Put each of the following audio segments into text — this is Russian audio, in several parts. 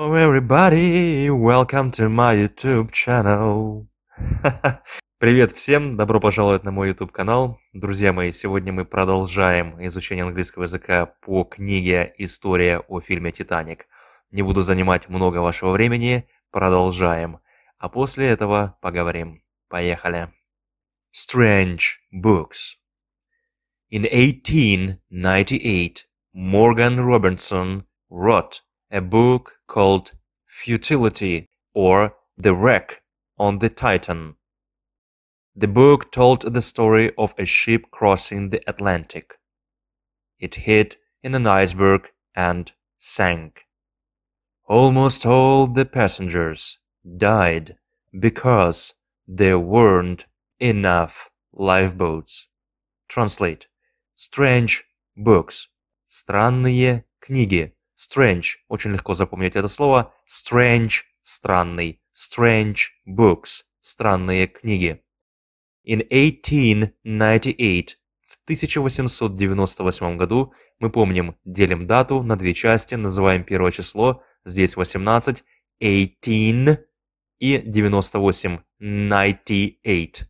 Hello everybody, welcome to my YouTube channel. Привет всем, добро пожаловать на мой YouTube канал. Друзья мои, сегодня мы продолжаем изучение английского языка по книге «История о фильме «Титаник». Не буду занимать много вашего времени, продолжаем. А после этого поговорим. Поехали. Strange Books In 1898, Morgan Robinson wrote a book called Futility or The Wreck on the Titan. The book told the story of a ship crossing the Atlantic. It hit in an iceberg and sank. Almost all the passengers died because there weren't enough lifeboats. Translate. Strange books. Странные книги. Strange, очень легко запомнить это слово. Strange, странный. Strange books, странные книги. In 1898, в 1898 году, мы помним, делим дату на две части, называем первое число, здесь 18, 18 и 98, 98.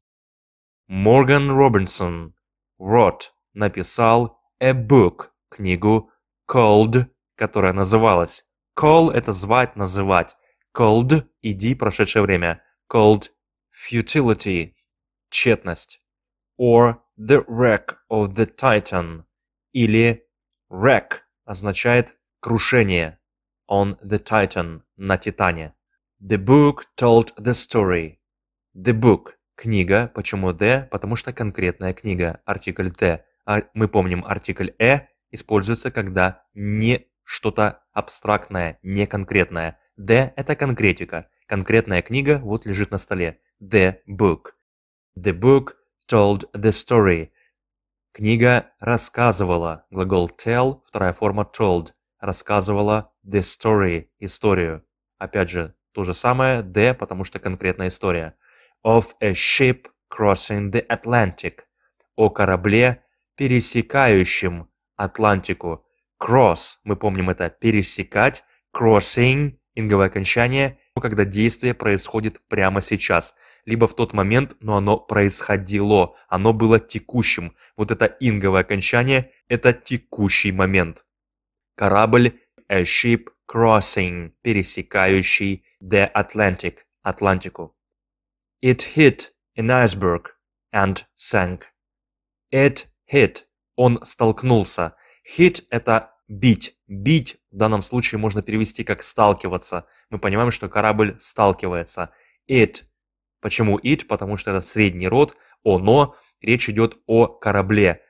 Морган Робинсон, wrote написал a book, книгу called которая называлась Call – это звать, называть. Called – иди, прошедшее время. Called – futility – тщетность. Or the wreck of the titan. Или wreck означает крушение. On the titan – на Титане. The book told the story. The book – книга. Почему the? Потому что конкретная книга. Артикль the. А мы помним, артикль e используется, когда не что-то абстрактное, неконкретное. The это конкретика. Конкретная книга вот лежит на столе. The book. The book told the story. Книга рассказывала. Глагол tell, вторая форма told. Рассказывала the story, историю. Опять же, то же самое the, потому что конкретная история. Of a ship crossing the Atlantic. О корабле, пересекающем Атлантику. Cross, мы помним это, пересекать, crossing, инговое окончание, когда действие происходит прямо сейчас, либо в тот момент, но оно происходило, оно было текущим. Вот это инговое окончание – это текущий момент. Корабль a ship crossing, пересекающий the Atlantic, Атлантику. It hit an iceberg and sank. It hit, он столкнулся – Hit – это бить. Бить в данном случае можно перевести как сталкиваться. Мы понимаем, что корабль сталкивается. It. Почему it? Потому что это средний род, оно. Речь идет о корабле.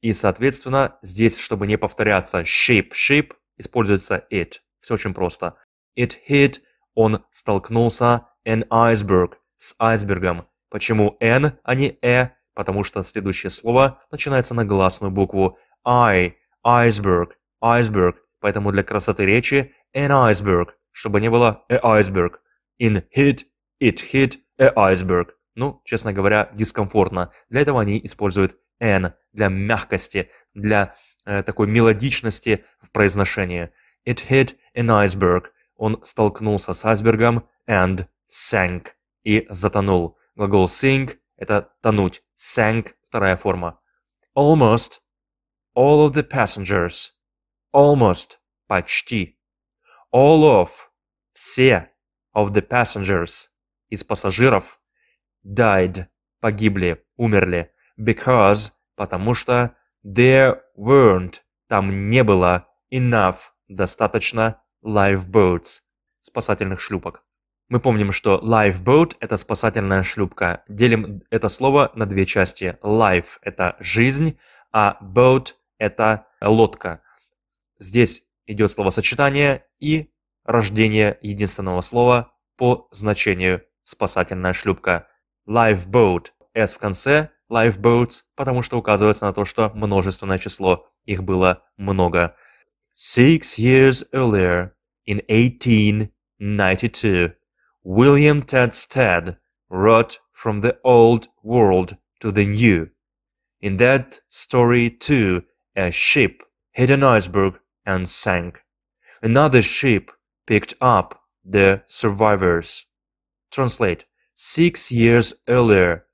И, соответственно, здесь, чтобы не повторяться shape, shape, используется it. Все очень просто. It hit, он столкнулся, an iceberg, с айсбергом. Почему n, а не e? Потому что следующее слово начинается на гласную букву I. Iceberg, iceberg, поэтому для красоты речи an iceberg, чтобы не было a iceberg. In hit, it hit, a iceberg. Ну, честно говоря, дискомфортно. Для этого они используют an, для мягкости, для э, такой мелодичности в произношении. It hit an iceberg. Он столкнулся с айсбергом and sank и затонул. Глагол sink – это тонуть. Sank – вторая форма. Almost all of the passengers, almost, почти, all of, все, of the passengers, из пассажиров, died, погибли, умерли, because, потому что, there weren't, там не было, enough, достаточно, lifeboats, спасательных шлюпок. Мы помним, что lifeboat – это спасательная шлюпка. Делим это слово на две части. Life – это жизнь, а boat – это лодка. Здесь идет словосочетание и рождение единственного слова по значению спасательная шлюпка. Lifeboat. S в конце lifeboats, потому что указывается на то, что множественное число, их было много. Six years earlier, in 1892, William Tedstead wrote from the old world to the new. In that story too, A ship hit an iceberg and sank. Another ship picked up the survivors. Translate. Six years earlier.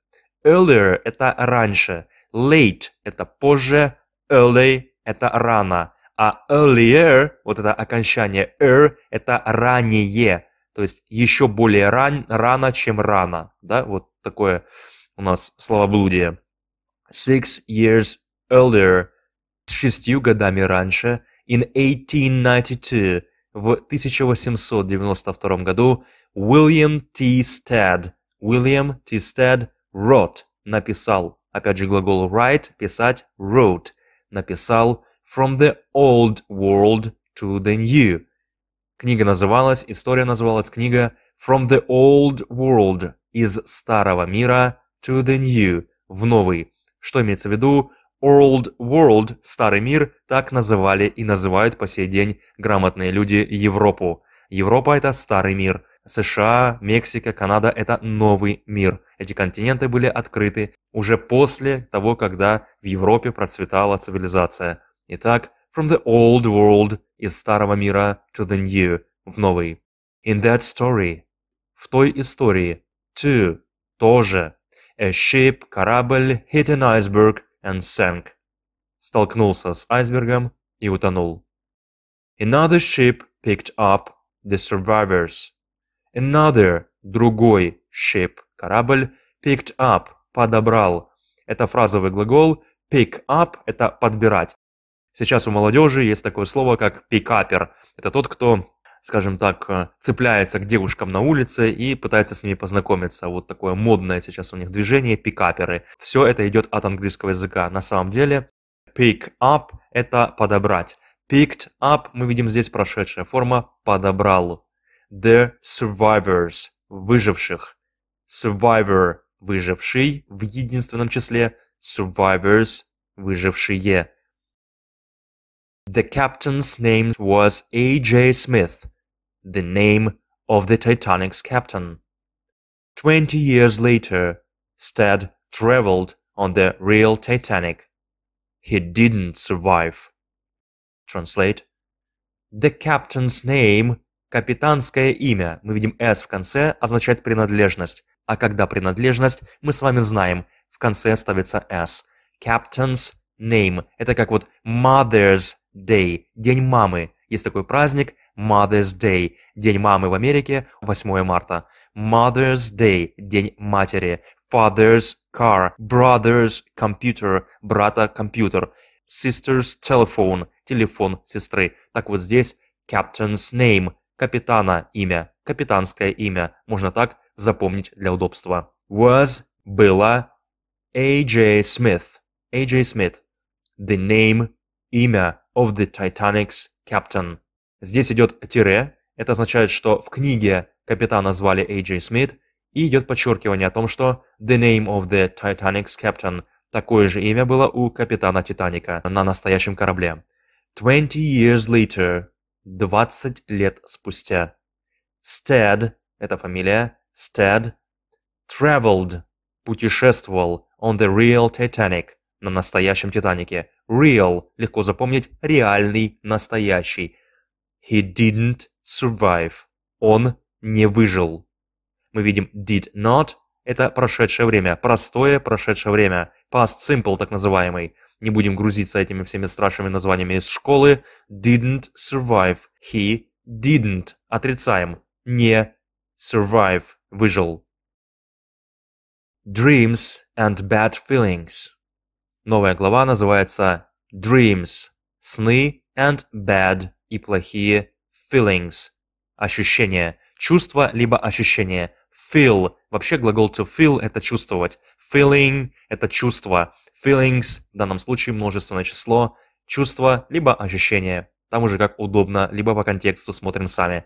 Earlier – это раньше. Late – это позже. Early – это рано. А earlier, вот это окончание er, это ранее. То есть еще более ран, рано, чем рано. Да, вот такое у нас словоблудие. Six years earlier шестью годами раньше, in 1892, в 1892 году, Уильям Т. Стед, Уильям Т. Стед wrote, написал, опять же глагол write, писать, wrote, написал From the Old World to the New. Книга называлась, история называлась книга From the Old World, из старого мира to the New, в новый. Что имеется в виду? Old World, Старый мир, так называли и называют по сей день грамотные люди Европу. Европа – это Старый мир. США, Мексика, Канада – это новый мир. Эти континенты были открыты уже после того, когда в Европе процветала цивилизация. Итак, from the old world, из старого мира, to the new, в новый. In that story, в той истории, to, тоже. A ship, корабль, hit an iceberg – and столкнулся с айсбергом и утонул. Another ship picked up the survivors. Another, другой, ship, корабль, picked up, подобрал. Это фразовый глагол pick up – это подбирать. Сейчас у молодежи есть такое слово, как пикапер. Это тот, кто скажем так, э, цепляется к девушкам на улице и пытается с ними познакомиться. Вот такое модное сейчас у них движение, пикаперы. Все это идет от английского языка. На самом деле, pick up – это подобрать. Picked up мы видим здесь прошедшая форма «подобрал». The survivors – выживших. Survivor – выживший в единственном числе. Survivors – выжившие. The captain's name was A.J. Smith. the name of the Titanic's captain. Twenty years later, Stead traveled on the real Titanic. He didn't survive. Translate. The captain's name, капитанское имя, мы видим S в конце, означает принадлежность. А когда принадлежность, мы с вами знаем, в конце ставится S. Captain's name. Это как вот Mother's Day, День мамы. Есть такой праздник, Mother's Day – День мамы в Америке, 8 марта. Mother's Day – День матери. Father's Car, Brother's Computer – брата компьютер. Sister's Telephone – телефон сестры. Так вот здесь Captain's Name – капитана имя, капитанское имя. Можно так запомнить для удобства. Was – была. A.J. Smith – A.J. Smith – the name – имя of the Titanic's captain – Здесь идет тире, это означает, что в книге капитана звали А.Дж. Смит, и идет подчеркивание о том, что «The name of the Titanic's captain» такое же имя было у капитана Титаника на настоящем корабле. Twenty years later» – 20 лет спустя. Stead – это фамилия, Stead – traveled – путешествовал on the real Titanic – на настоящем Титанике. Real – легко запомнить, реальный, настоящий – He didn't survive. Он не выжил. Мы видим did not – это прошедшее время, простое прошедшее время, past simple так называемый. Не будем грузиться этими всеми страшными названиями из школы. Didn't survive. He didn't. Отрицаем. Не survive. Выжил. Dreams and bad feelings. Новая глава называется Dreams – сны and bad и плохие feelings – ощущения, чувства либо ощущения. Feel – вообще глагол to feel – это чувствовать. Feeling – это чувство. Feelings – в данном случае множественное число, чувство либо ощущение. Там уже как удобно, либо по контексту смотрим сами.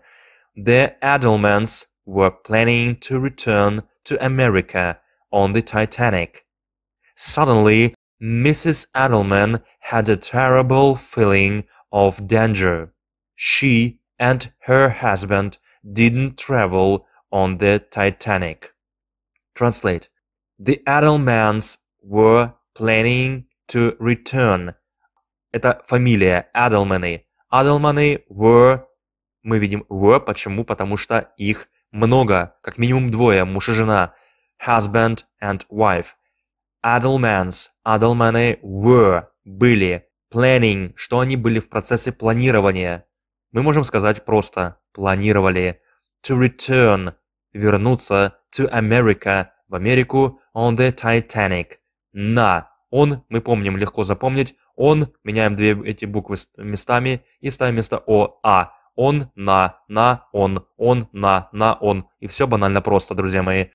The Adelmans were planning to return to America on the Titanic. Suddenly, Mrs. Adelman had a terrible feeling of danger. she and her husband didn't travel on the Titanic. Translate The Adelmans were planning to return. Это фамилия Adelmany. Adelmany were, мы видим were, почему? Потому что их много, как минимум двое, муж и жена, husband and wife. Adelmans, Adelmany were, были, planning, что они были в процессе планирования, мы можем сказать просто «планировали». To return – вернуться to America – в Америку on the Titanic – на. Он, мы помним, легко запомнить. Он, меняем две эти буквы местами и ставим вместо О – А. Он, на, на, он, он, на, на, он. И все банально просто, друзья мои.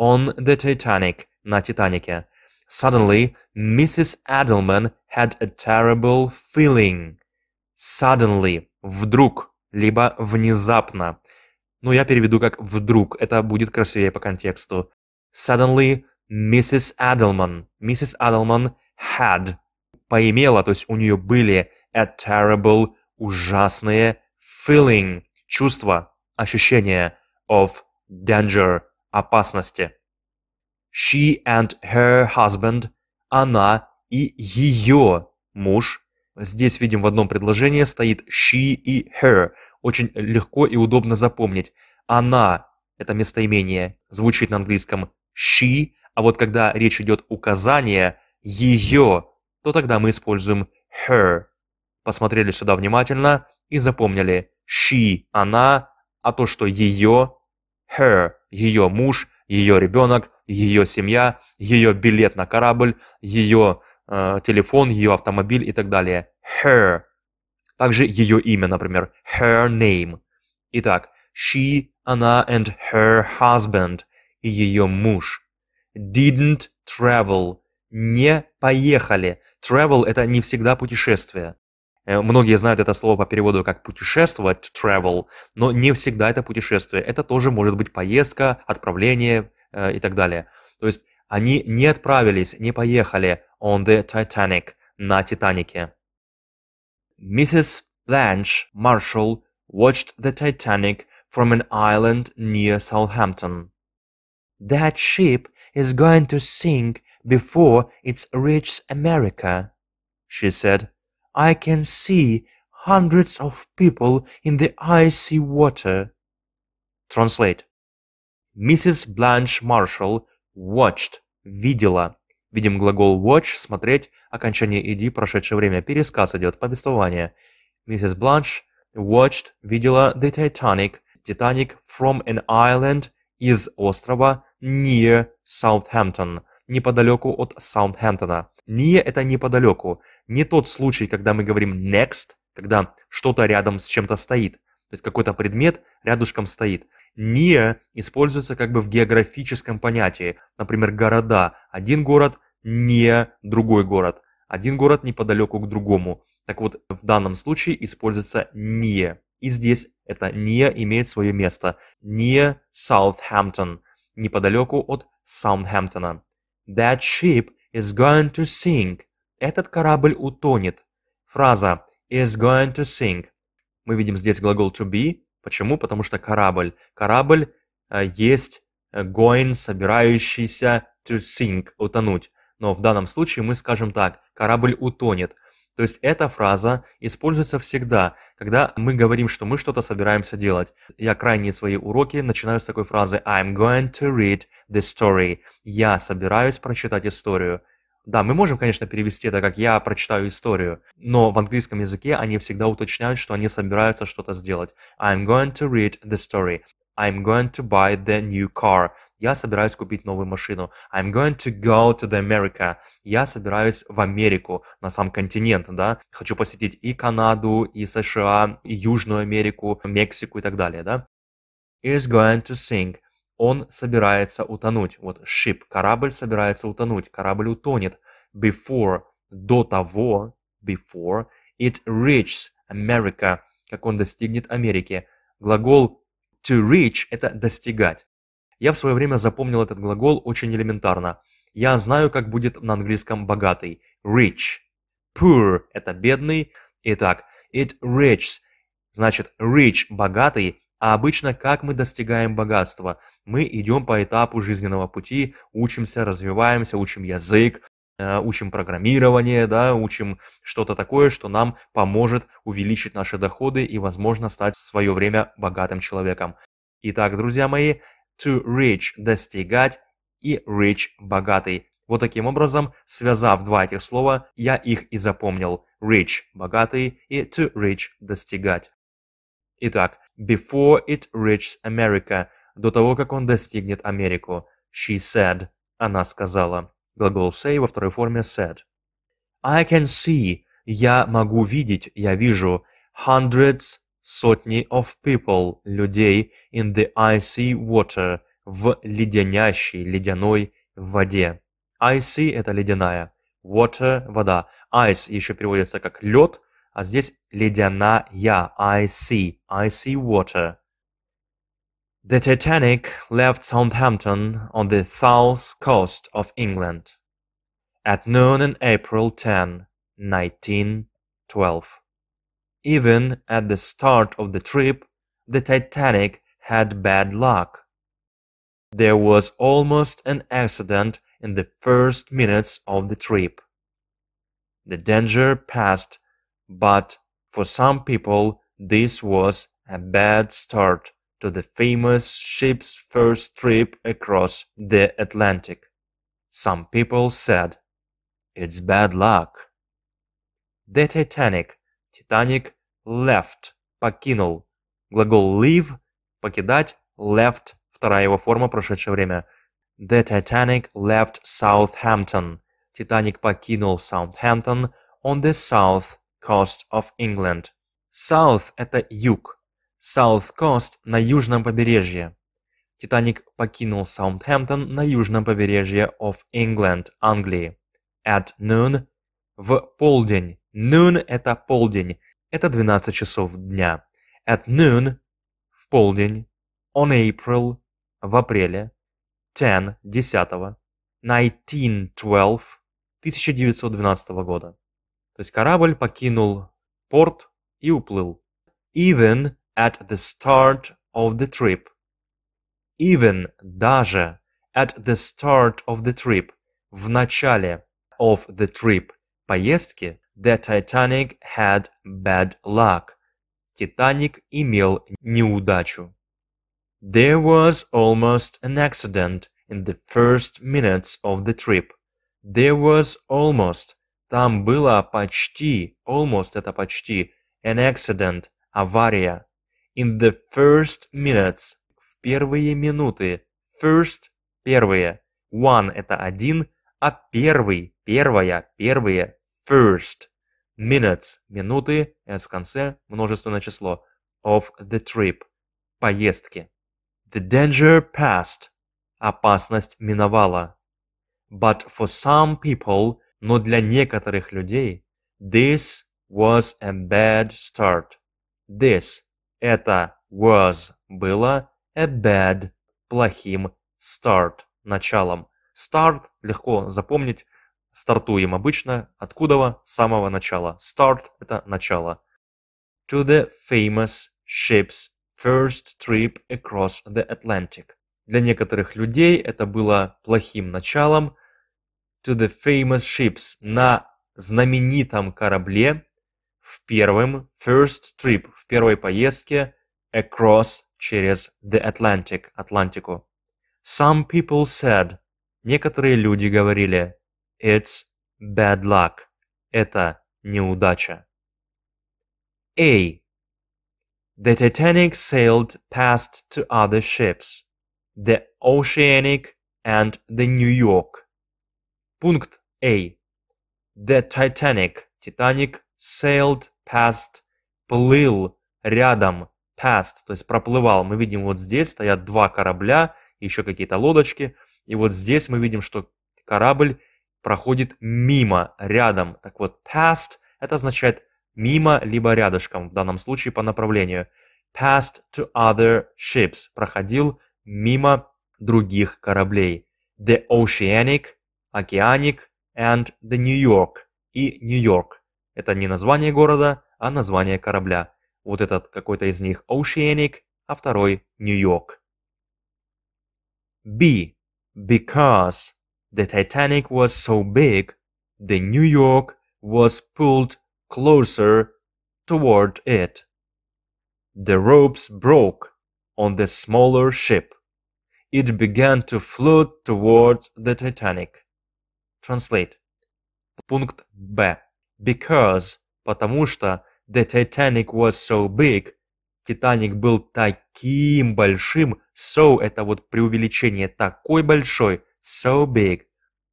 On the Titanic – на Титанике. Suddenly, Mrs. Adelman had a terrible feeling – suddenly, вдруг, либо внезапно. Ну, я переведу как «вдруг», это будет красивее по контексту. Suddenly, Mrs. Adelman, Mrs. Adelman had, поимела, то есть у нее были a terrible, ужасные feeling, чувство, ощущение of danger, опасности. She and her husband, она и ее муж – Здесь видим в одном предложении стоит she и her. Очень легко и удобно запомнить. Она – это местоимение, звучит на английском she, а вот когда речь идет указание ее, то тогда мы используем her. Посмотрели сюда внимательно и запомнили she – она, а то, что ее – her – ее муж, ее ребенок, ее семья, ее билет на корабль, ее Э, телефон, ее автомобиль и так далее. Her. Также ее имя, например. Her name. Итак, she, она and her husband и ее муж. Didn't travel. Не поехали. Travel – это не всегда путешествие. Э, многие знают это слово по переводу как путешествовать, travel, но не всегда это путешествие. Это тоже может быть поездка, отправление э, и так далее. То есть они не отправились, не поехали. on the Titanic, на Титанике. Mrs. Blanche Marshall watched the Titanic from an island near Southampton. That ship is going to sink before it reaches America, she said. I can see hundreds of people in the icy water. Translate. Mrs. Blanche Marshall watched, видела, Видим глагол watch – смотреть, окончание «иди» – прошедшее время, пересказ идет, повествование. Миссис Бланш watched – видела the Titanic, Titanic from an island – из острова near Southampton, неподалеку от Саутхэмптона. Near – это неподалеку. Не тот случай, когда мы говорим next, когда что-то рядом с чем-то стоит. То есть какой-то предмет рядышком стоит. «не» используется как бы в географическом понятии. Например, города. Один город не другой город. Один город неподалеку к другому. Так вот, в данном случае используется «не». И здесь это «не» имеет свое место. Не Саутхэмптон, неподалеку от Саутхэмптона. That ship is going to sink. Этот корабль утонет. Фраза is going to sink. Мы видим здесь глагол to be, Почему? Потому что корабль. Корабль э, есть going, э, собирающийся to sink, утонуть. Но в данном случае мы скажем так, корабль утонет. То есть эта фраза используется всегда, когда мы говорим, что мы что-то собираемся делать. Я крайние свои уроки начинаю с такой фразы I'm going to read the story. Я собираюсь прочитать историю. Да, мы можем, конечно, перевести это, как я прочитаю историю, но в английском языке они всегда уточняют, что они собираются что-то сделать. I'm going to read the story. I'm going to buy the new car. Я собираюсь купить новую машину. I'm going to go to the America. Я собираюсь в Америку, на сам континент, да. Хочу посетить и Канаду, и США, и Южную Америку, Мексику и так далее, да. Is going to sing он собирается утонуть. Вот ship, корабль собирается утонуть, корабль утонет. Before, до того, before, it reaches America, как он достигнет Америки. Глагол to reach – это достигать. Я в свое время запомнил этот глагол очень элементарно. Я знаю, как будет на английском богатый. Rich. Poor – это бедный. Итак, it reaches – значит rich – богатый, а обычно как мы достигаем богатства? Мы идем по этапу жизненного пути, учимся, развиваемся, учим язык, э, учим программирование, да, учим что-то такое, что нам поможет увеличить наши доходы и, возможно, стать в свое время богатым человеком. Итак, друзья мои, to reach достигать и rich – богатый. Вот таким образом, связав два этих слова, я их и запомнил. Rich – богатый и to reach достигать. Итак, before it reaches America, до того, как он достигнет Америку. She said, она сказала. Глагол say во второй форме said. I can see, я могу видеть, я вижу, hundreds, сотни of people, людей, in the icy water, в леденящей, ледяной воде. Icy – это ледяная, water – вода. Ice еще переводится как лед – А здесь ледяная, I see water. The Titanic left Southampton on the south coast of England at noon on April 10, 1912. Even at the start of the trip, the Titanic had bad luck. There was almost an accident in the first minutes of the trip. The danger passed but for some people, this was a bad start to the famous ship's first trip across the Atlantic. Some people said, It's bad luck. The Titanic, Titanic left, покинул. Глагол leave, покидать, left, вторая его форма, прошедшее время. The Titanic left Southampton. Титаник покинул Southampton on the south Coast of England. South – это юг. South Coast – на южном побережье. Титаник покинул Саундхэмптон на южном побережье of England, Англии. At noon – в полдень. Noon – это полдень. Это 12 часов дня. At noon – в полдень. On April – в апреле. 10 – 10. 1912 – 1912 года. То есть корабль покинул порт и уплыл. Even at the start of the trip. Even, даже, at the start of the trip, в начале of the trip, поездки, the Titanic had bad luck. Титаник имел неудачу. There was almost an accident in the first minutes of the trip. There was almost Там было почти, almost это почти, an accident, авария. In the first minutes, в первые минуты, first – первые, one – это один, а первый, первая, первые, first. Minutes – минуты, s в конце, множественное число, of the trip – поездки. The danger passed – опасность миновала. But for some people – но для некоторых людей this was a bad start. This – это was – было, a bad – плохим, start – началом. Start – легко запомнить, стартуем обычно, откуда с самого начала. Start – это начало. To the famous ship's first trip across the Atlantic. Для некоторых людей это было плохим началом – to the famous ships на знаменитом корабле в первом first trip, в первой поездке across через the Atlantic, Атлантику. Some people said, некоторые люди говорили, it's bad luck, это неудача. A. The Titanic sailed past two other ships, the Oceanic and the New York. Пункт A. The Titanic. Титаник sailed past. Плыл рядом. Past. То есть проплывал. Мы видим вот здесь стоят два корабля, еще какие-то лодочки. И вот здесь мы видим, что корабль проходит мимо, рядом. Так вот, past – это означает мимо, либо рядышком, в данном случае по направлению. Passed to other ships – проходил мимо других кораблей. The Oceanic Океаник and the New York и Нью-Йорк. Это не название города, а название корабля. Вот этот какой-то из них Oceanic, а второй Нью-Йорк. B. Because the Titanic was so big, the New York was pulled closer toward it. The ropes broke on the smaller ship. It began to float toward the Titanic. Translate. Пункт Б. Because, потому что the Titanic was so big, Титаник был таким большим, so это вот преувеличение такой большой, so big.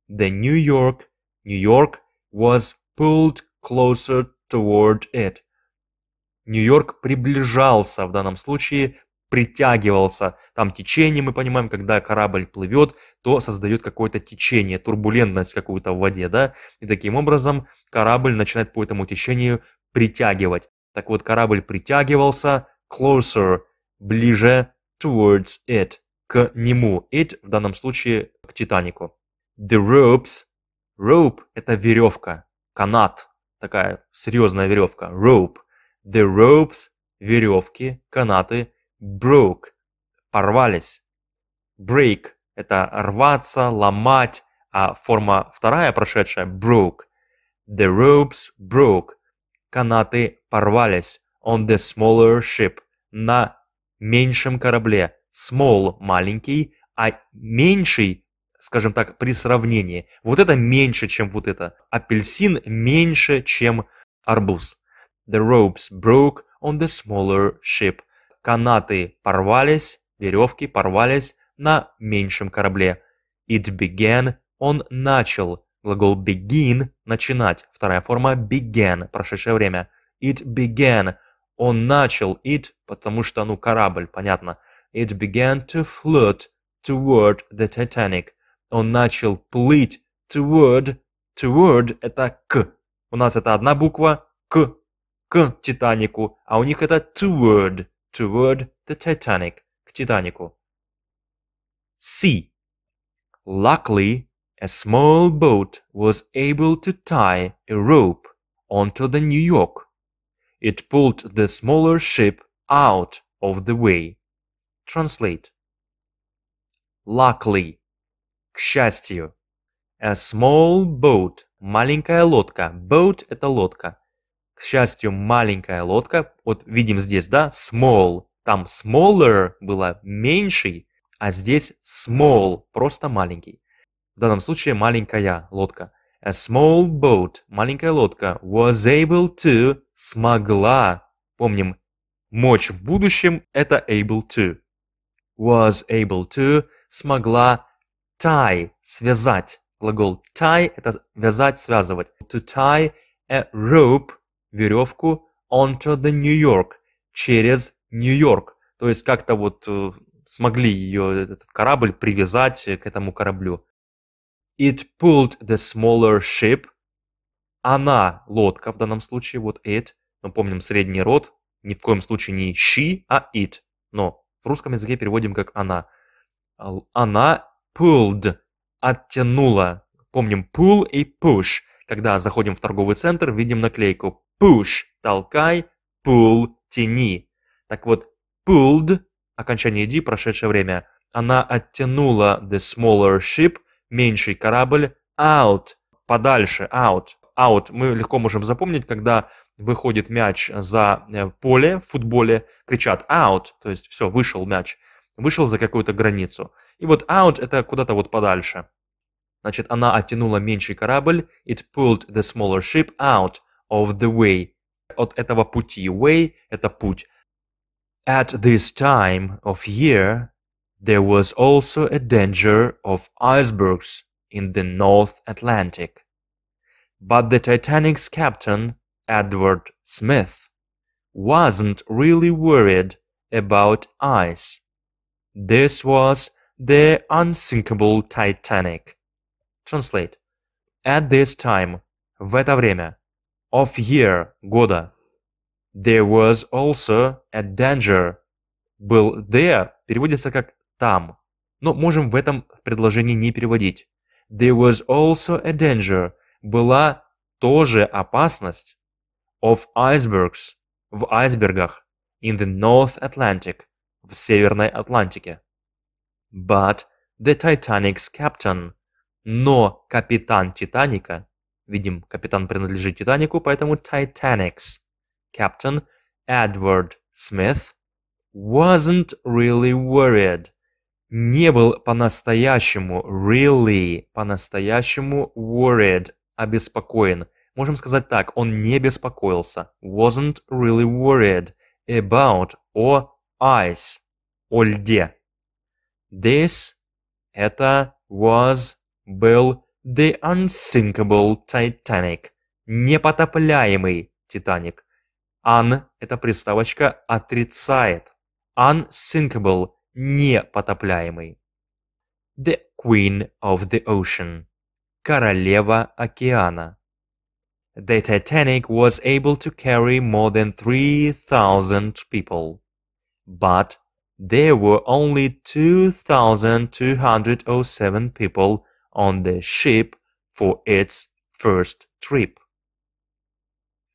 The New York, New York was pulled closer toward it. Нью-Йорк приближался в данном случае притягивался там течение, мы понимаем, когда корабль плывет, то создает какое-то течение, турбулентность какую-то в воде, да, и таким образом корабль начинает по этому течению притягивать. Так вот, корабль притягивался closer, ближе towards it, к нему, it в данном случае к Титанику. The ropes, rope это веревка, канат, такая серьезная веревка, rope. The ropes, веревки, канаты – broke – порвались. Break – это рваться, ломать, а форма вторая прошедшая – broke. The ropes broke – канаты порвались. On the smaller ship – на меньшем корабле. Small – маленький, а меньший, скажем так, при сравнении. Вот это меньше, чем вот это. Апельсин меньше, чем арбуз. The ropes broke on the smaller ship – канаты порвались, веревки порвались на меньшем корабле. It began, он начал. Глагол begin – начинать. Вторая форма – began, прошедшее время. It began, он начал. It, потому что, ну, корабль, понятно. It began to float toward the Titanic. Он начал плыть toward. Toward – это к. У нас это одна буква – к, к Титанику, а у них это toward – toward the Titanic, к Титанику. C. Luckily, a small boat was able to tie a rope onto the New York. It pulled the smaller ship out of the way. Translate. Luckily. К счастью. A small boat. Маленькая лодка. Boat – это лодка. К счастью, маленькая лодка, вот видим здесь, да, small, там smaller было меньший, а здесь small, просто маленький. В данном случае маленькая лодка. A small boat, маленькая лодка, was able to, смогла, помним, мочь в будущем – это able to. Was able to, смогла tie, связать. Глагол tie – это вязать, связывать. To tie a rope – веревку onto the New York, через Нью-Йорк. То есть как-то вот э, смогли ее, э, этот корабль, привязать э, к этому кораблю. It pulled the smaller ship. Она, лодка в данном случае, вот it. Но помним средний род. Ни в коем случае не she, а it. Но в русском языке переводим как она. Она pulled, оттянула. Помним pull и push. Когда заходим в торговый центр, видим наклейку push – толкай, pull – тяни. Так вот, pulled – окончание D, прошедшее время. Она оттянула the smaller ship – меньший корабль – out – подальше, out. Out мы легко можем запомнить, когда выходит мяч за э, поле в футболе, кричат out, то есть все, вышел мяч, вышел за какую-то границу. И вот out – это куда-то вот подальше. Значит, она оттянула меньший корабль. It pulled the smaller ship out of the way. От этого пути. Way – это путь. At this time of year, there was also a danger of icebergs in the North Atlantic. But the Titanic's captain, Edward Smith, wasn't really worried about ice. This was the unsinkable Titanic. Translate. At this time, в это время, of year, года, there was also a danger. Был there переводится как там, но можем в этом предложении не переводить. There was also a danger. Была тоже опасность of icebergs в айсбергах in the North Atlantic в Северной Атлантике. But the Titanic's captain – но капитан Титаника, видим, капитан принадлежит Титанику, поэтому Titanics, Captain Edward Smith, wasn't really worried. Не был по-настоящему, really, по-настоящему worried, обеспокоен. Можем сказать так, он не беспокоился. Wasn't really worried about о ice, о льде. This, это was был The Unsinkable Titanic, непотопляемый Титаник. Un – это приставочка «отрицает». Unsinkable – непотопляемый. The Queen of the Ocean – королева океана. The Titanic was able to carry more than 3,000 people. But there were only 2,207 people on the ship for its first trip.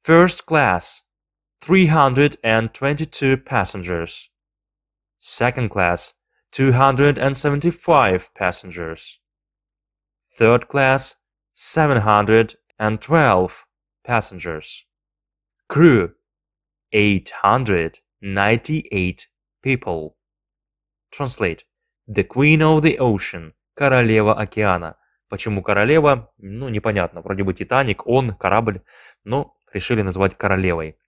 First class, 322 passengers. Second class, 275 passengers. Third class, 712 passengers. Crew, 898 people. Translate, the Queen of the Ocean «Королева океана». Почему королева? Ну, непонятно. Вроде бы «Титаник», он, корабль, но решили назвать королевой.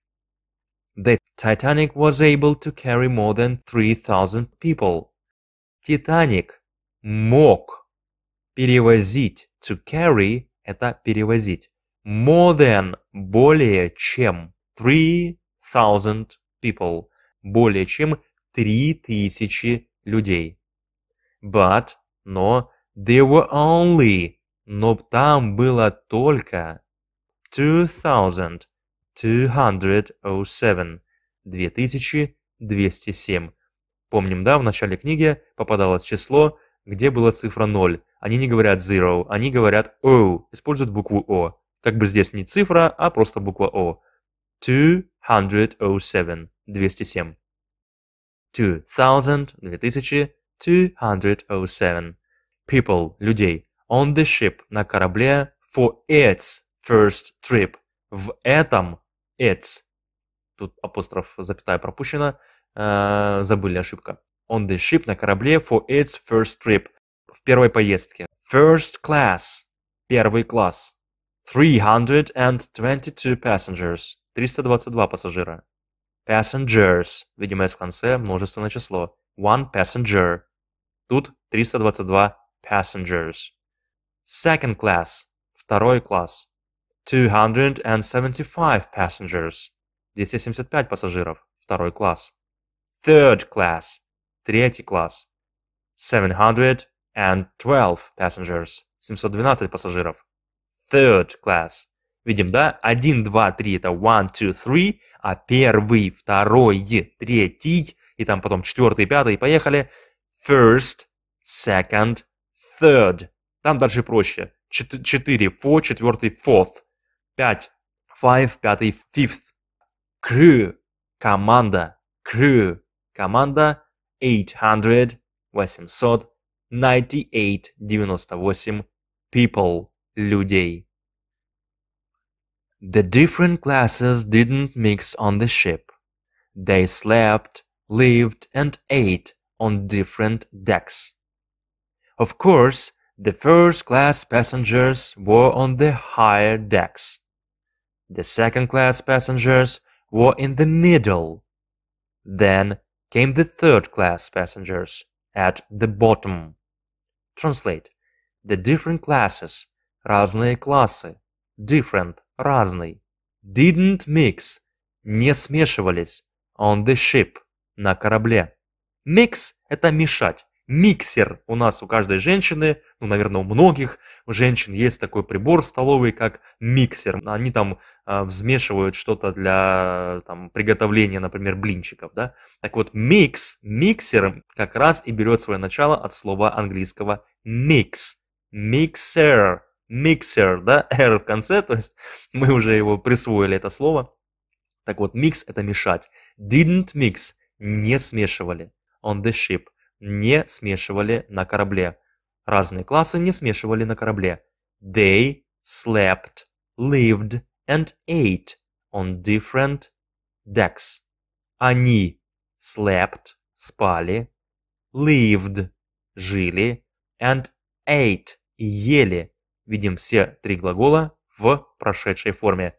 The Titanic was able to carry more than 3000 people. Титаник мог перевозить. To carry – это перевозить. More than – более чем. 3000 people – более чем 3000 людей. But но there were only, но там было только 2207, 2207. Помним, да, в начале книги попадалось число, где была цифра 0. Они не говорят zero, они говорят O, используют букву o. Как бы здесь не цифра, а просто буква О. 207, 207. 2000, 2000, 207 people, людей, on the ship, на корабле, for its first trip. В этом its. Тут апостроф, запятая пропущена, э, забыли ошибка. On the ship, на корабле, for its first trip. В первой поездке. First class, первый класс. 322 passengers, 322 пассажира. Passengers, видимо, S в конце, множественное число. One passenger, Тут 322 passengers. Second class – второй класс. 275 passengers – 275 пассажиров, второй класс. Third class – третий класс. 712 passengers – 712 пассажиров. Third class – видим, да? 1, 2, 3 – это 1, 2, 3, а первый, второй, третий – и там потом четвертый, пятый, поехали – first, second, third. Там дальше проще. 4, 4, 4, fourth. 5, 5, 5, fifth. Crew, команда, crew, команда 800, 800, 98, 98, people, людей. The different classes didn't mix on the ship. They slept, lived, and ate on different decks. Of course, the first class passengers were on the higher decks. The second class passengers were in the middle. Then came the third class passengers at the bottom. Translate. The different classes, разные классы, different, разные, did didn't mix, не смешивались, on the ship, на корабле. Микс – это мешать. Миксер у нас у каждой женщины, ну, наверное, у многих женщин есть такой прибор столовый, как миксер. Они там э, взмешивают что-то для там, приготовления, например, блинчиков, да? Так вот, микс, миксер как раз и берет свое начало от слова английского mix, миксер, миксер, да, R в конце, то есть мы уже его присвоили, это слово. Так вот, микс – это мешать. Didn't mix – не смешивали on the ship не смешивали на корабле. Разные классы не смешивали на корабле. They slept, lived and ate on different decks. Они slept, спали, lived, жили and ate, ели. Видим все три глагола в прошедшей форме.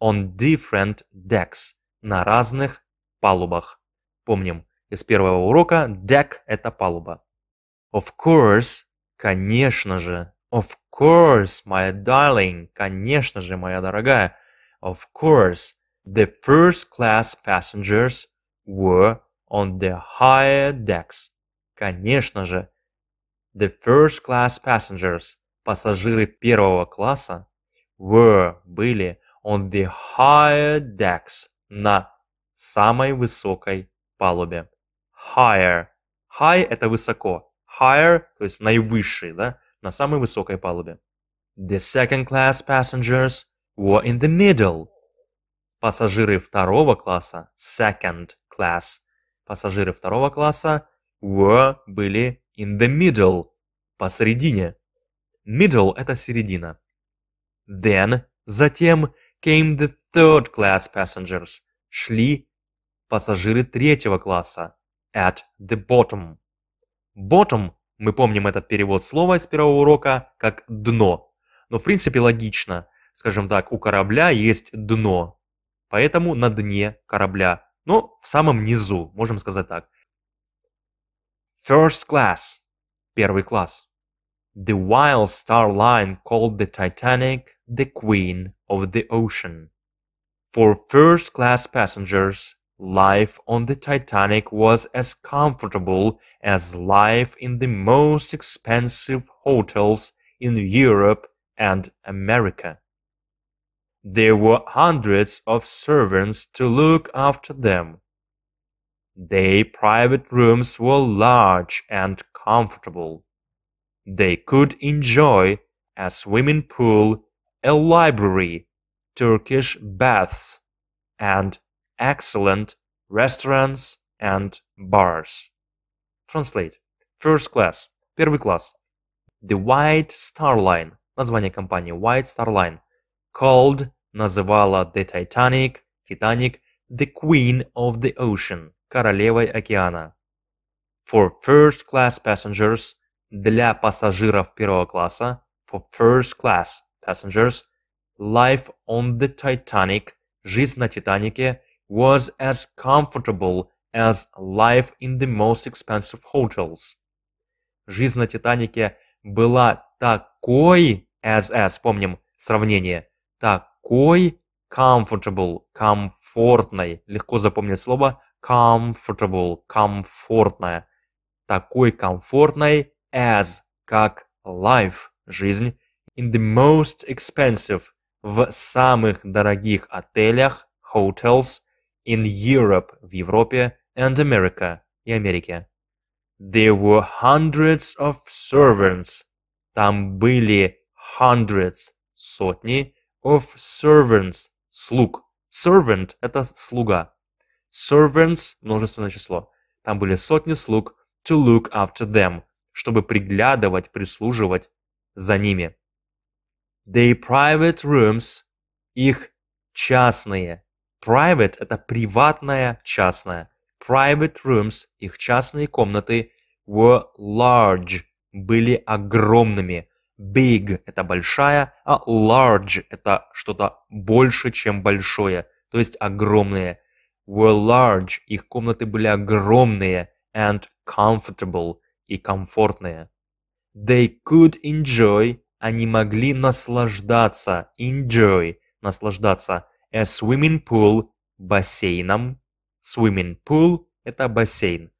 On different decks, на разных палубах. Помним, из первого урока. Deck – это палуба. Of course, конечно же. Of course, my darling, конечно же, моя дорогая. Of course, the first class passengers were on the higher decks. Конечно же, the first class passengers, пассажиры первого класса, were, были, on the higher decks, на самой высокой палубе higher. High – это высоко. Higher – то есть наивысший, да, на самой высокой палубе. The second class passengers were in the middle. Пассажиры второго класса, second class, пассажиры второго класса were были in the middle, посередине. Middle – это середина. Then, затем, came the third class passengers, шли пассажиры третьего класса, at the bottom. Bottom, мы помним этот перевод слова из первого урока, как «дно». Но в принципе логично. Скажем так, у корабля есть дно. Поэтому на дне корабля. Но в самом низу, можем сказать так. First class. Первый класс. The wild star line called the Titanic the queen of the ocean. For first class passengers, Life on the Titanic was as comfortable as life in the most expensive hotels in Europe and America. There were hundreds of servants to look after them. Their private rooms were large and comfortable. They could enjoy a swimming pool, a library, Turkish baths, and excellent restaurants and bars. Translate. First class. Первый класс. The White Star Line. Название компании White Star Line. Called называла The Titanic, Titanic, the Queen of the Ocean, королевой океана. For first class passengers, для пассажиров первого класса, for first class passengers, life on the Titanic, жизнь на Титанике, was as comfortable as life in the most expensive hotels. Жизнь на Титанике была такой, as as, помним сравнение, такой comfortable, комфортной. Легко запомнить слово comfortable, комфортная. Такой комфортной as, как life, жизнь, in the most expensive, в самых дорогих отелях, hotels – in Europe, в Европе, and America, и Америке. There were hundreds of servants. Там были hundreds, сотни, of servants, слуг. Servant – это слуга. Servants – множественное число. Там были сотни слуг to look after them, чтобы приглядывать, прислуживать за ними. They private rooms – их частные Private – это приватная, частная. Private rooms, их частные комнаты, were large, были огромными. Big – это большая, а large – это что-то больше, чем большое, то есть огромные. Were large, их комнаты были огромные, and comfortable, и комфортные. They could enjoy, они могли наслаждаться, enjoy, наслаждаться – a э, swimming pool бассейном, swimming pool – это бассейн,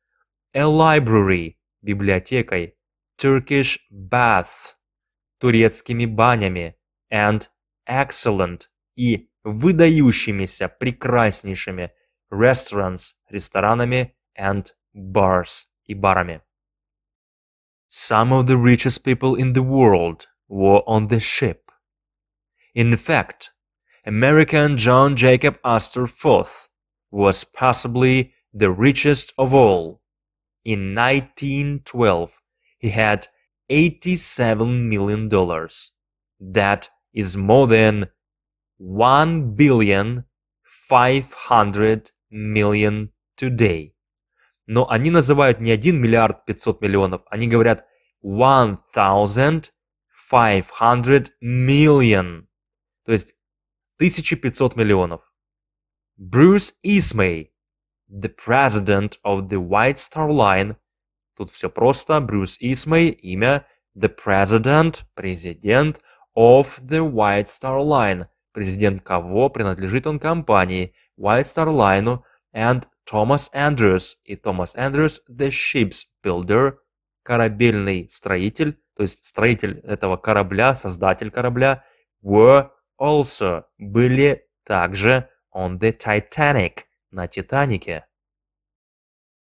a library – библиотекой, Turkish baths – турецкими банями, and excellent и выдающимися, прекраснейшими restaurants – ресторанами and bars и барами. Some of the richest people in the world were on the ship. In fact, American John Jacob Astor IV was possibly the richest of all. In 1912, he had $87 million. That is more than $1 billion 500 million today. Но они называют не 1 миллиард 500 миллионов, они говорят 1500 million. То есть 1500 миллионов. Брюс Исмей, the president of the White Star Line. Тут все просто. Брюс Исмей, имя the president, президент of the White Star Line. Президент кого? Принадлежит он компании White Star Line and Thomas Andrews. И Thomas Andrews, the ship's builder, корабельный строитель, то есть строитель этого корабля, создатель корабля, were also были также on the Titanic, на Титанике.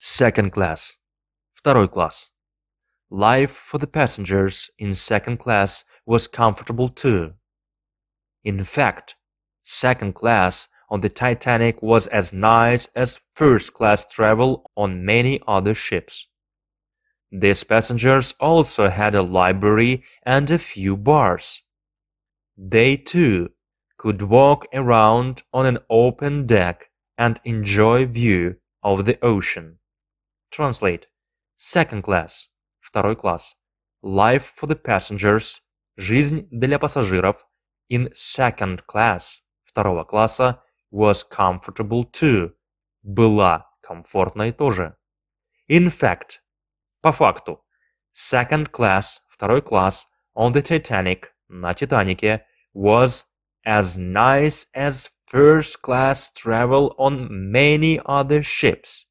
Second class. Второй класс. Life for the passengers in second class was comfortable too. In fact, second class on the Titanic was as nice as first class travel on many other ships. These passengers also had a library and a few bars. They too could walk around on an open deck and enjoy view of the ocean. Translate. Second class. Второй класс. Life for the passengers. Жизнь для пассажиров. In second class. Второго класса. Was comfortable too. Была комфортной тоже. In fact. По факту. Second class. Второй класс. On the Titanic. На Титанике. was as nice as first-class travel on many other ships.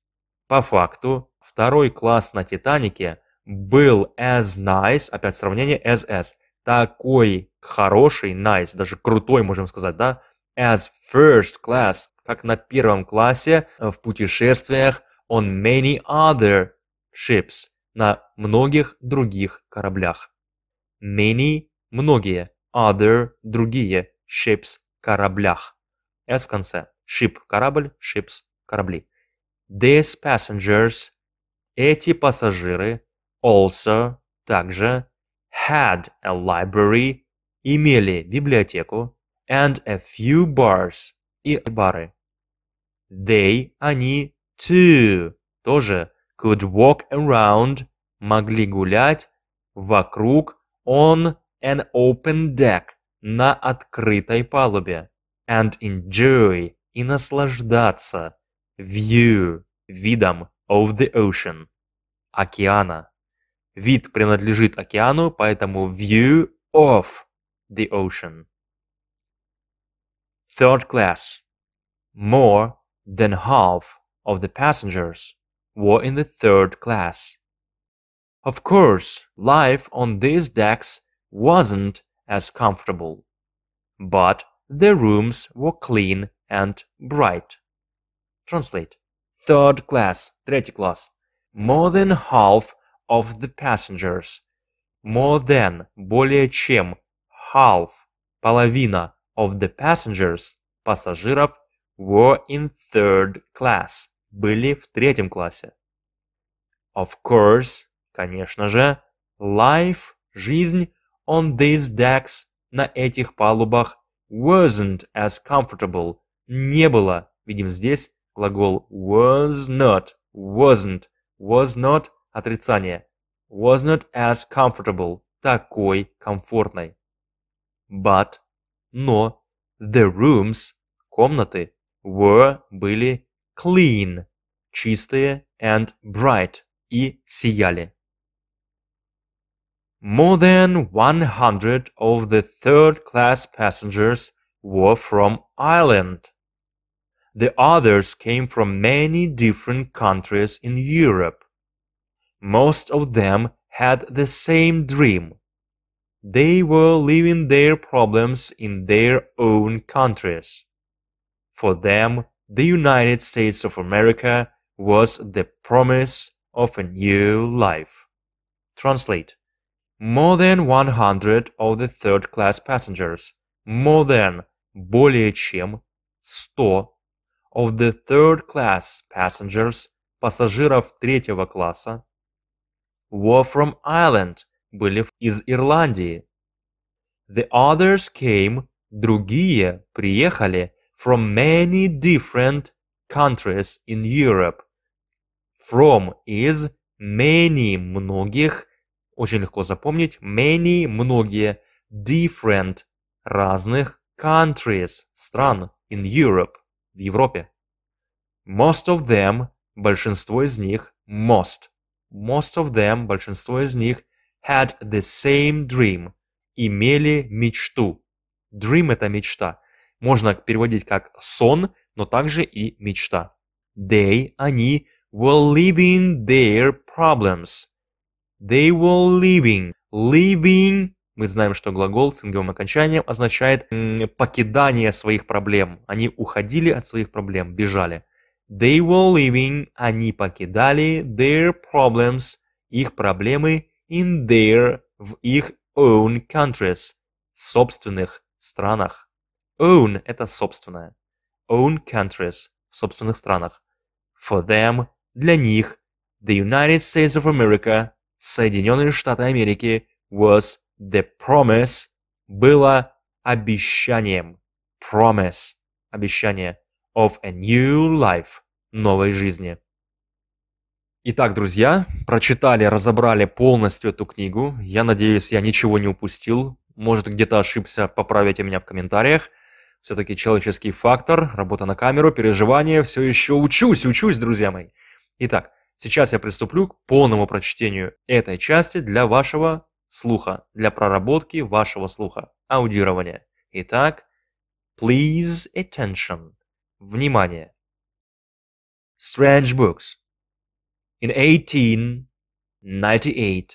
По факту, второй класс на Титанике был as nice, опять сравнение as as, такой хороший, nice, даже крутой, можем сказать, да, as first class, как на первом классе в путешествиях on many other ships, на многих других кораблях. Many – многие, other – другие, ships – кораблях. S в конце. Ship – корабль, ships – корабли. These passengers – эти пассажиры, also – также, had a library – имели библиотеку, and a few bars – и бары. They – они, too – тоже, could walk around – могли гулять, вокруг, on – an open deck на открытой палубе and enjoy и наслаждаться view видом of the ocean океана. Вид принадлежит океану, поэтому view of the ocean. Third class. More than half of the passengers were in the third class. Of course, life on these decks wasn't as comfortable, but the rooms were clean and bright. Translate. Third class, третий класс. More than half of the passengers. More than, более чем, half, половина of the passengers, пассажиров, were in third class, были в третьем классе. Of course, конечно же, life, жизнь on these decks, на этих палубах, wasn't as comfortable, не было. Видим здесь глагол was not, wasn't, was not, отрицание. Was not as comfortable, такой комфортной. But, но, the rooms, комнаты, were, были clean, чистые and bright и сияли. More than 100 of the third-class passengers were from Ireland. The others came from many different countries in Europe. Most of them had the same dream. They were leaving their problems in their own countries. For them, the United States of America was the promise of a new life. Translate more than 100 of the third-class passengers. More than более чем 100 of the third-class passengers пассажиров третьего класса were from Ireland, были из Ирландии. The others came, другие приехали from many different countries in Europe. From is many многих очень легко запомнить. Many – многие. Different – разных. Countries – стран. In Europe – в Европе. Most of them – большинство из них. Most. Most of them – большинство из них. Had the same dream – имели мечту. Dream – это мечта. Можно переводить как сон, но также и мечта. They – они – were living their problems – They were leaving. Leaving мы знаем, что глагол с инговым окончанием означает покидание своих проблем. Они уходили от своих проблем, бежали. They were leaving, они покидали their problems, их проблемы in their, в их own countries, собственных странах. Own – это собственное. Own countries – в собственных странах. For them – для них. The United States of America Соединенные Штаты Америки was the promise, было обещанием, promise, обещание of a new life, новой жизни. Итак, друзья, прочитали, разобрали полностью эту книгу. Я надеюсь, я ничего не упустил. Может, где-то ошибся, поправите меня в комментариях. Все-таки человеческий фактор, работа на камеру, переживания, все еще учусь, учусь, друзья мои. Итак, Сейчас я приступлю к полному прочтению этой части для вашего слуха, для проработки вашего слуха, аудирования. Итак, please attention. Внимание. Strange Books. In 1898,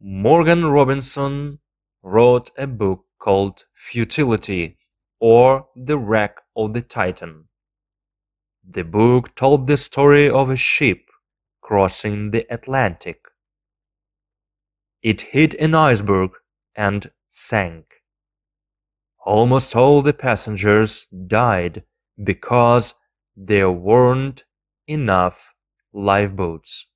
Morgan Robinson wrote a book called Futility or The Wreck of the Titan. The book told the story of a ship crossing the Atlantic. It hit an iceberg and sank. Almost all the passengers died because there weren't enough lifeboats.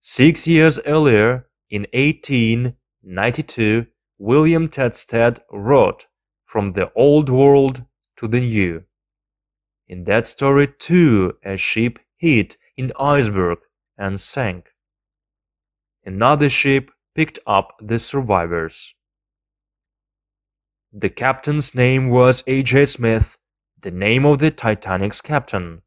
Six years earlier, in 1892, William Tedstead wrote From the Old World to the New. In that story, too, a ship hit in the iceberg and sank. Another ship picked up the survivors. The captain's name was A.J. Smith, the name of the Titanic's captain.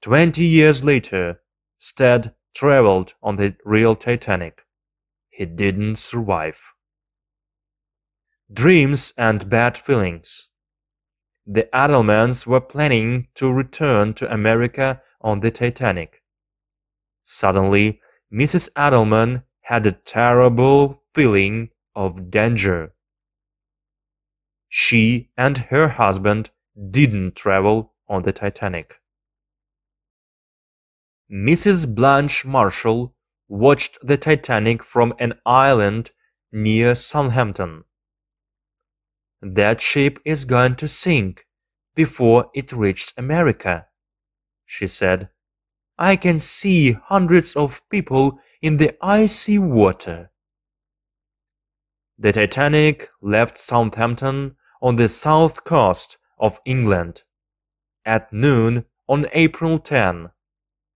Twenty years later, Stead traveled on the real Titanic. He didn't survive. Dreams and bad feelings. The Adelmans were planning to return to America on the Titanic. Suddenly, Mrs. Adelman had a terrible feeling of danger. She and her husband didn't travel on the Titanic. Mrs. Blanche Marshall watched the Titanic from an island near Southampton. That ship is going to sink before it reaches America, she said. I can see hundreds of people in the icy water. The Titanic left Southampton on the south coast of England at noon on April 10,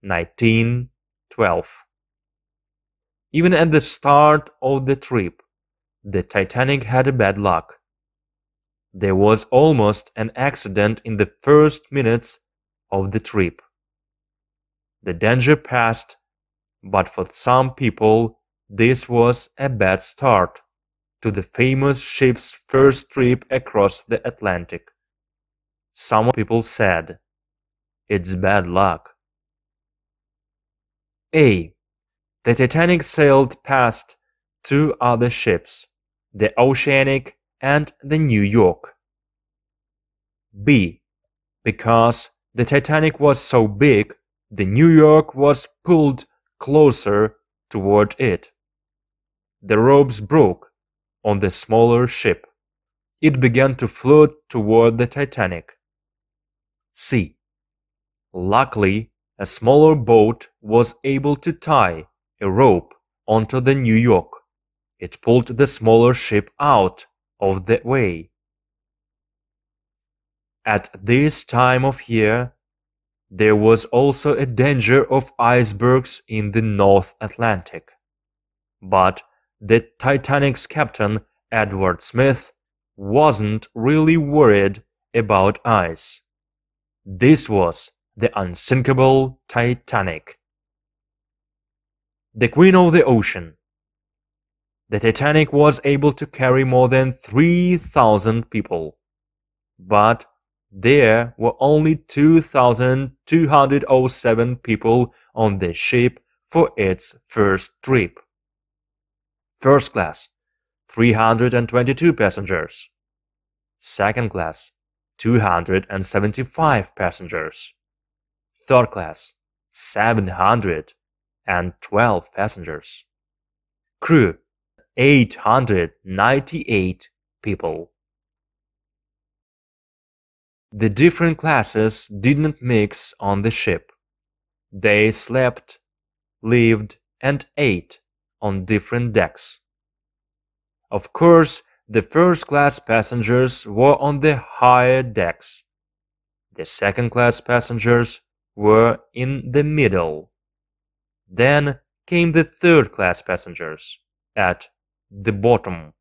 1912. Even at the start of the trip, the Titanic had bad luck. There was almost an accident in the first minutes of the trip. The danger passed, but for some people, this was a bad start to the famous ship's first trip across the Atlantic. Some people said, It's bad luck. A. The Titanic sailed past two other ships, the Oceanic and the New York. B. Because the Titanic was so big, the New York was pulled closer toward it. The ropes broke on the smaller ship. It began to float toward the Titanic. C. Luckily, a smaller boat was able to tie a rope onto the New York. It pulled the smaller ship out of the way. At this time of year, there was also a danger of icebergs in the North Atlantic. But the Titanic's captain, Edward Smith, wasn't really worried about ice. This was the unsinkable Titanic. The Queen of the Ocean The Titanic was able to carry more than 3,000 people. But there were only 2,207 people on the ship for its first trip. First class, 322 passengers. Second class, 275 passengers. Third class, 712 passengers. Crew, 898 people. The different classes did not mix on the ship. They slept, lived, and ate on different decks. Of course, the first class passengers were on the higher decks. The second class passengers were in the middle. Then came the third class passengers at the bottom.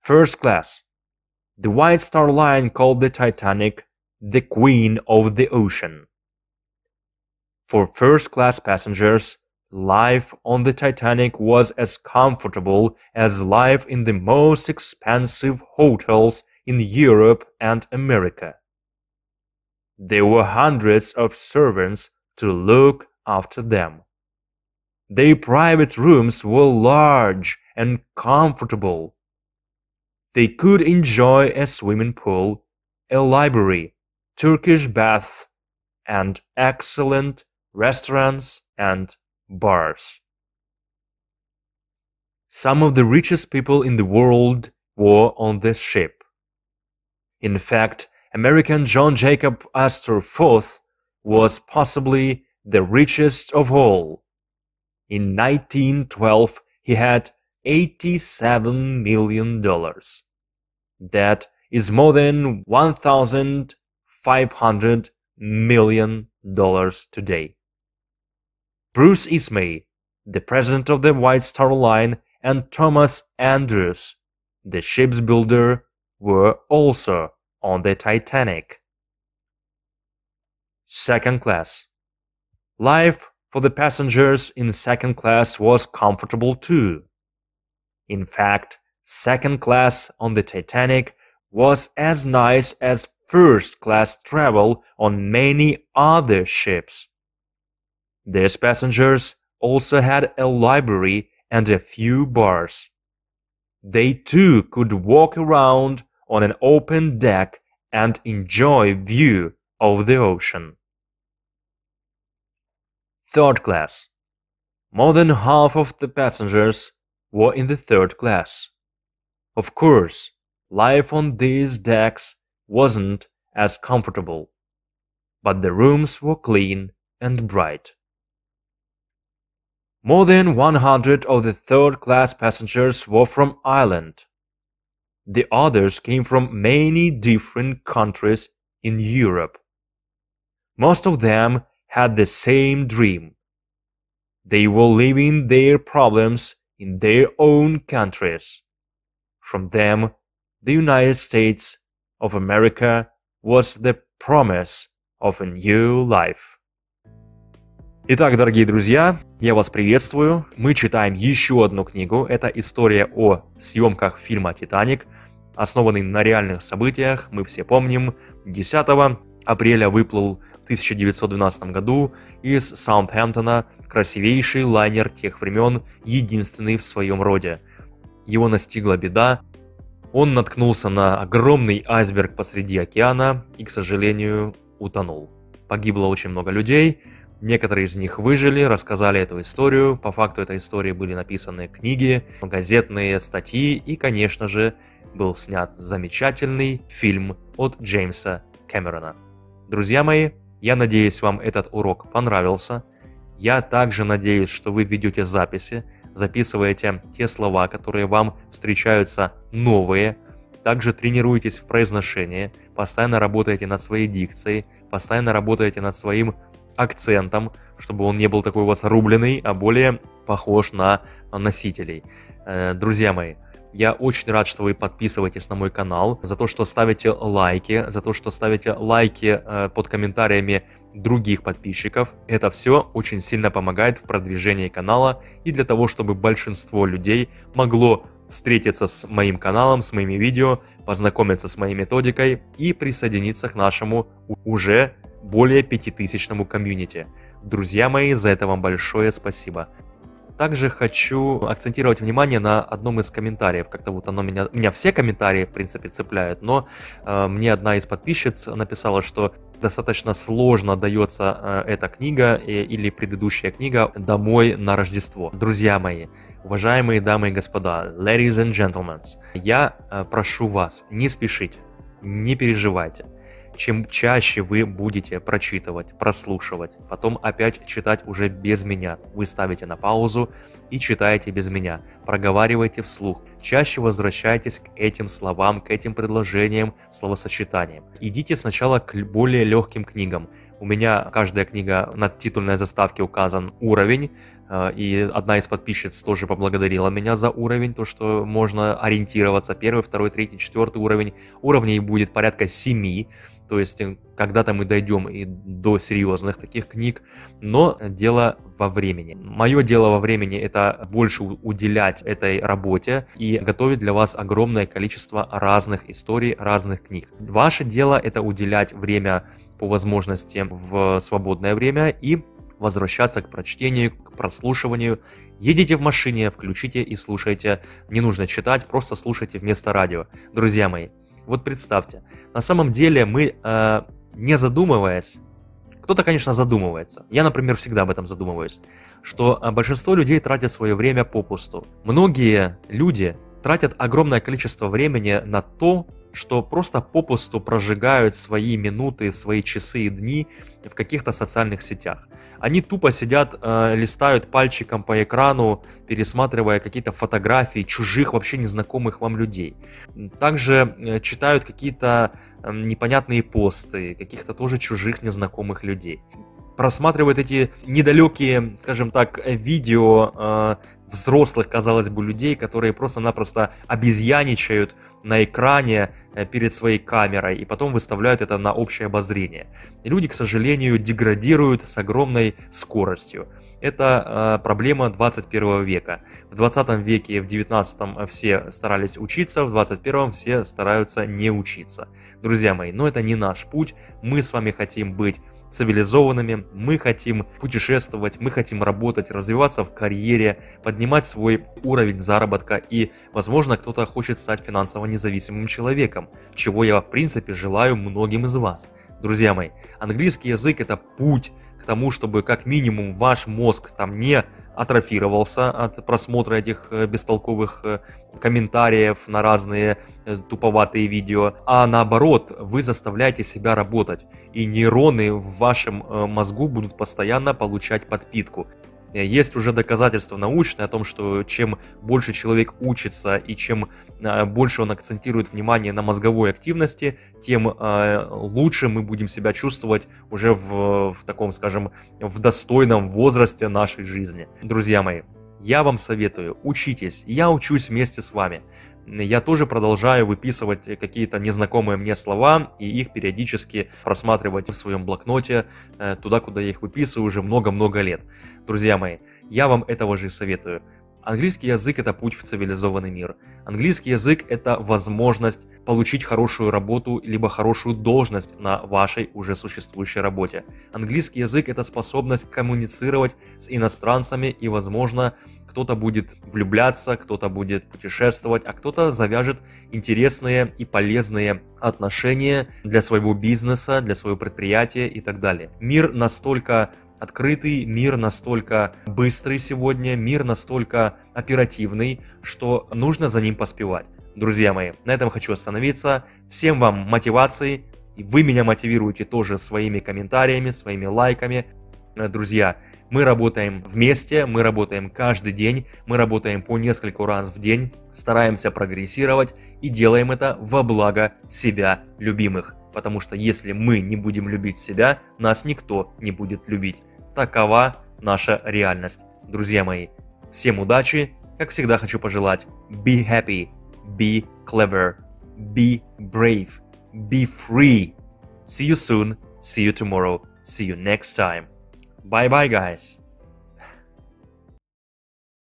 First class the White Star Line called the Titanic the Queen of the Ocean. For first class passengers, life on the Titanic was as comfortable as life in the most expensive hotels in Europe and America. There were hundreds of servants to look after them. Their private rooms were large and comfortable, they could enjoy a swimming pool, a library, Turkish baths, and excellent restaurants and bars. Some of the richest people in the world were on this ship. In fact, American John Jacob Astor IV was possibly the richest of all. In 1912, he had $87 million. That is more than $1,500 million today. Bruce Ismay, the president of the White Star Line, and Thomas Andrews, the ship's builder, were also on the Titanic. Second class. Life for the passengers in second class was comfortable too. In fact, second class on the Titanic was as nice as first class travel on many other ships. These passengers also had a library and a few bars. They too could walk around on an open deck and enjoy view of the ocean. Third class. More than half of the passengers were in the third class. Of course, life on these decks wasn't as comfortable, but the rooms were clean and bright. More than 100 of the third-class passengers were from Ireland. The others came from many different countries in Europe. Most of them had the same dream. They were leaving their problems in their own countries. From them, the United States of America was the promise of a new life. Итак, дорогие друзья, я вас приветствую. Мы читаем еще одну книгу. Это история о съемках фильма «Титаник», основанный на реальных событиях. Мы все помним, 10 апреля выплыл 1912 году из Саутгемптона красивейший лайнер тех времен, единственный в своем роде. Его настигла беда, он наткнулся на огромный айсберг посреди океана и, к сожалению, утонул. Погибло очень много людей, некоторые из них выжили, рассказали эту историю, по факту этой истории были написаны книги, газетные статьи и, конечно же, был снят замечательный фильм от Джеймса Кэмерона. Друзья мои, я надеюсь, вам этот урок понравился. Я также надеюсь, что вы ведете записи, записываете те слова, которые вам встречаются новые, также тренируетесь в произношении, постоянно работаете над своей дикцией, постоянно работаете над своим акцентом, чтобы он не был такой у вас рубленый, а более похож на носителей. Э, друзья мои, я очень рад, что вы подписываетесь на мой канал, за то, что ставите лайки, за то, что ставите лайки э, под комментариями других подписчиков. Это все очень сильно помогает в продвижении канала и для того, чтобы большинство людей могло встретиться с моим каналом, с моими видео, познакомиться с моей методикой и присоединиться к нашему уже более пятитысячному комьюнити. Друзья мои, за это вам большое спасибо. Также хочу акцентировать внимание на одном из комментариев. Как-то вот оно меня... Меня все комментарии, в принципе, цепляют, но э, мне одна из подписчиц написала, что достаточно сложно дается э, эта книга э, или предыдущая книга «Домой на Рождество». Друзья мои, уважаемые дамы и господа, ladies and gentlemen, я э, прошу вас не спешить, не переживайте – чем чаще вы будете прочитывать, прослушивать, потом опять читать уже без меня. Вы ставите на паузу и читаете без меня, проговариваете вслух. Чаще возвращайтесь к этим словам, к этим предложениям, словосочетаниям. Идите сначала к более легким книгам. У меня каждая книга на титульной заставке указан уровень, э, и одна из подписчиц тоже поблагодарила меня за уровень, то, что можно ориентироваться. Первый, второй, третий, четвертый уровень. Уровней будет порядка семи то есть э, когда-то мы дойдем и до серьезных таких книг, но дело во времени. Мое дело во времени – это больше уделять этой работе и готовить для вас огромное количество разных историй, разных книг. Ваше дело – это уделять время по возможности в свободное время и возвращаться к прочтению, к прослушиванию. Едите в машине, включите и слушайте. Не нужно читать, просто слушайте вместо радио. Друзья мои, вот представьте, на самом деле мы, э, не задумываясь, кто-то, конечно, задумывается. Я, например, всегда об этом задумываюсь, что э, большинство людей тратят свое время попусту. Многие люди тратят огромное количество времени на то, что просто попусту прожигают свои минуты, свои часы и дни в каких-то социальных сетях они тупо сидят, э, листают пальчиком по экрану, пересматривая какие-то фотографии чужих, вообще незнакомых вам людей. Также э, читают какие-то э, непонятные посты каких-то тоже чужих, незнакомых людей. Просматривают эти недалекие, скажем так, видео э, взрослых, казалось бы, людей, которые просто-напросто обезьяничают на экране э, перед своей камерой и потом выставляют это на общее обозрение. И люди, к сожалению, деградируют с огромной скоростью. Это э, проблема 21 века. В 20 веке, в 19 э, все старались учиться, в 21 все стараются не учиться. Друзья мои, но это не наш путь. Мы с вами хотим быть цивилизованными, мы хотим путешествовать, мы хотим работать, развиваться в карьере, поднимать свой уровень заработка и, возможно, кто-то хочет стать финансово независимым человеком, чего я в принципе желаю многим из вас. Друзья мои, английский язык это путь к тому, чтобы как минимум ваш мозг там не атрофировался от просмотра этих э, бестолковых э, комментариев на разные э, туповатые видео, а наоборот, вы заставляете себя работать, и нейроны в вашем мозгу будут постоянно получать подпитку. Э, есть уже доказательства научные о том, что чем больше человек учится и чем э, больше он акцентирует внимание на мозговой активности, тем э, лучше мы будем себя чувствовать уже в, в таком, скажем, в достойном возрасте нашей жизни. Друзья мои, я вам советую, учитесь, я учусь вместе с вами. Я тоже продолжаю выписывать какие-то незнакомые мне слова и их периодически просматривать в своем блокноте, туда, куда я их выписываю уже много-много лет. Друзья мои, я вам этого же и советую. Английский язык – это путь в цивилизованный мир. Английский язык – это возможность получить хорошую работу, либо хорошую должность на вашей уже существующей работе. Английский язык – это способность коммуницировать с иностранцами и, возможно, кто-то будет влюбляться, кто-то будет путешествовать, а кто-то завяжет интересные и полезные отношения для своего бизнеса, для своего предприятия и так далее. Мир настолько открытый, мир настолько быстрый сегодня, мир настолько оперативный, что нужно за ним поспевать. Друзья мои, на этом хочу остановиться. Всем вам мотивации. Вы меня мотивируете тоже своими комментариями, своими лайками. Э, друзья, мы работаем вместе, мы работаем каждый день, мы работаем по нескольку раз в день, стараемся прогрессировать и делаем это во благо себя любимых. Потому что если мы не будем любить себя, нас никто не будет любить. Такова наша реальность. Друзья мои, всем удачи. Как всегда хочу пожелать be happy, be clever, be brave, be free. See you soon, see you tomorrow, see you next time. Bye bye guys.